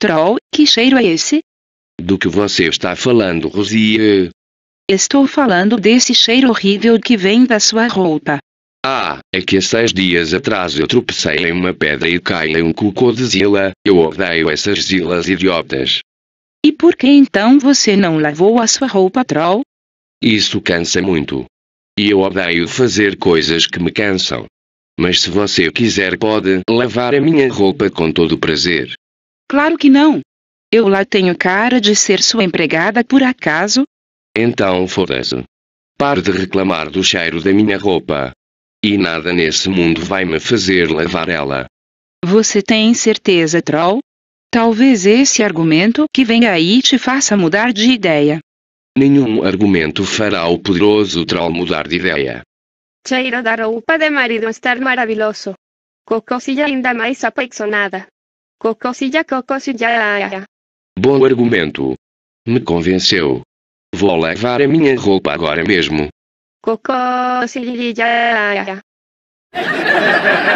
Troll, que cheiro é esse? Do que você está falando, Rosie? Estou falando desse cheiro horrível que vem da sua roupa. Ah, é que há seis dias atrás eu tropecei em uma pedra e caí em um cocô de zila, eu odeio essas zilas idiotas. E por que então você não lavou a sua roupa, troll? Isso cansa muito. E eu odeio fazer coisas que me cansam. Mas se você quiser pode lavar a minha roupa com todo prazer. Claro que não. Eu lá tenho cara de ser sua empregada por acaso? Então foda-se. Pare de reclamar do cheiro da minha roupa. E nada nesse mundo vai me fazer lavar ela. Você tem certeza, troll? Talvez esse argumento que vem aí te faça mudar de ideia. Nenhum argumento fará o poderoso troll mudar de ideia. Cheiro da roupa de marido estar maravilhoso. Cocosilla ainda mais apaixonada. Cococilha cococilha. Bom argumento. Me convenceu. Vou levar a minha roupa agora mesmo. Cococilha.